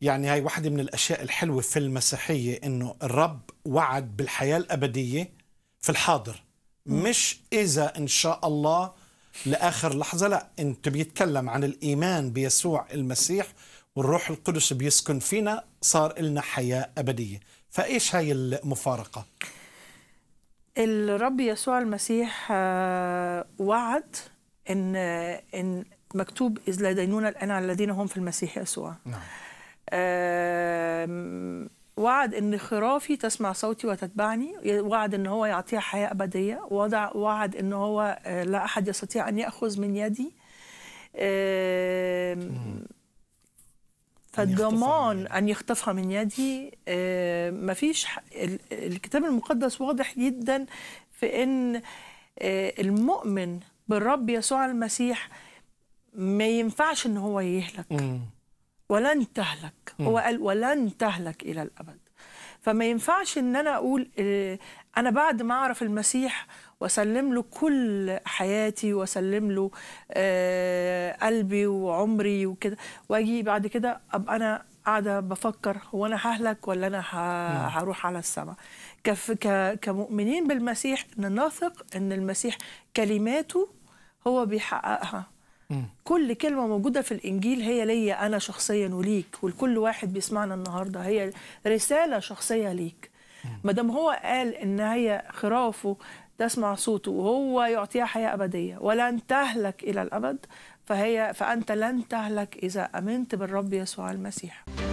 يعني هاي واحدة من الأشياء الحلوة في المسيحية إنه الرب وعد بالحياة الأبدية في الحاضر مش إذا إن شاء الله لآخر لحظة لا أنت بيتكلم عن الإيمان بيسوع المسيح والروح القدس بيسكن فينا صار لنا حياة أبدية فإيش هاي المفارقة؟ الرب يسوع المسيح آه، وعد إن, آه، إن مكتوب إذ لا دينونا الآن على الذين هم في المسيح يسوع نعم. وعد ان خرافي تسمع صوتي وتتبعني وعد ان هو يعطيها حياه ابديه وضع وعد ان هو آه، لا احد يستطيع ان ياخذ من يدي فالضمان ان يخطفها من يدي ما فيش الكتاب المقدس واضح جدا في ان آه، المؤمن بالرب يسوع المسيح ما ينفعش ان هو يهلك ولن تهلك هو قال ولن تهلك إلى الأبد فما ينفعش ان انا اقول آه، انا بعد ما اعرف المسيح واسلم له كل حياتي واسلم له آه، قلبي وعمري وكده واجي بعد كده ابقى انا قاعده بفكر هو انا ههلك ولا انا هروح على السماء كف كمؤمنين بالمسيح نثق ان المسيح كلماته هو بيحققها كل كلمة موجودة في الإنجيل هي ليا أنا شخصيا وليك ولكل واحد بيسمعنا النهاردة هي رسالة شخصية ليك ما دام هو قال إن هي خرافه تسمع صوته وهو يعطيها حياة أبدية ولن تهلك إلى الأبد فهي فأنت لن تهلك إذا أمنت بالرب يسوع المسيح